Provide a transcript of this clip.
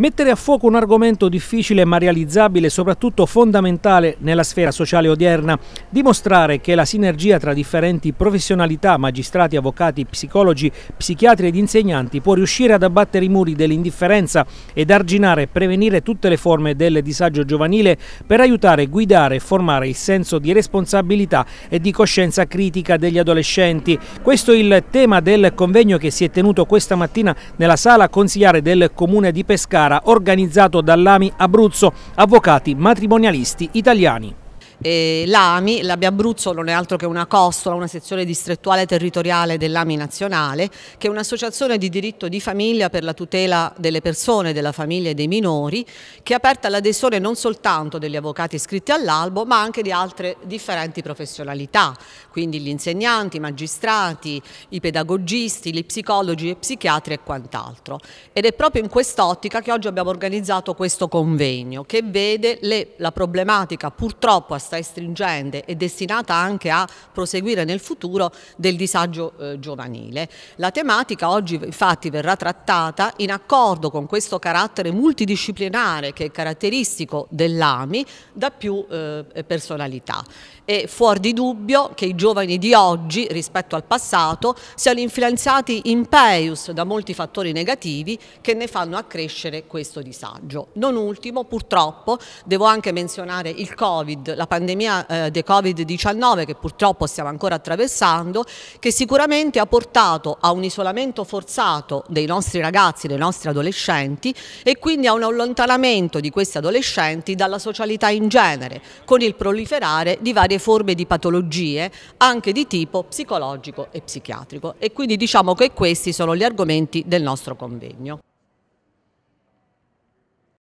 Mettere a fuoco un argomento difficile ma realizzabile e soprattutto fondamentale nella sfera sociale odierna, dimostrare che la sinergia tra differenti professionalità, magistrati, avvocati, psicologi, psichiatri ed insegnanti può riuscire ad abbattere i muri dell'indifferenza ed arginare e prevenire tutte le forme del disagio giovanile per aiutare, guidare e formare il senso di responsabilità e di coscienza critica degli adolescenti. Questo è il tema del convegno che si è tenuto questa mattina nella sala consigliare del comune di Pescara gara organizzato dall'AMI Abruzzo, avvocati matrimonialisti italiani eh, l'AMI, l'AMI Abruzzo non è altro che una costola, una sezione distrettuale territoriale dell'AMI nazionale, che è un'associazione di diritto di famiglia per la tutela delle persone, della famiglia e dei minori, che è aperta all'adesione non soltanto degli avvocati iscritti all'albo, ma anche di altre differenti professionalità, quindi gli insegnanti, i magistrati, i pedagogisti, gli psicologi, i psichiatri e quant'altro. Ed è proprio in quest'ottica che oggi abbiamo organizzato questo convegno, che vede le, la problematica purtroppo a tosta e stringente e destinata anche a proseguire nel futuro del disagio eh, giovanile. La tematica oggi infatti verrà trattata in accordo con questo carattere multidisciplinare che è caratteristico dell'AMI da più eh, personalità. È fuori di dubbio che i giovani di oggi rispetto al passato siano influenzati in peius da molti fattori negativi che ne fanno accrescere questo disagio. Non ultimo, purtroppo, devo anche menzionare il Covid, la pandemia pandemia eh, del Covid-19 che purtroppo stiamo ancora attraversando, che sicuramente ha portato a un isolamento forzato dei nostri ragazzi, dei nostri adolescenti e quindi a un allontanamento di questi adolescenti dalla socialità in genere, con il proliferare di varie forme di patologie, anche di tipo psicologico e psichiatrico. E quindi diciamo che questi sono gli argomenti del nostro convegno.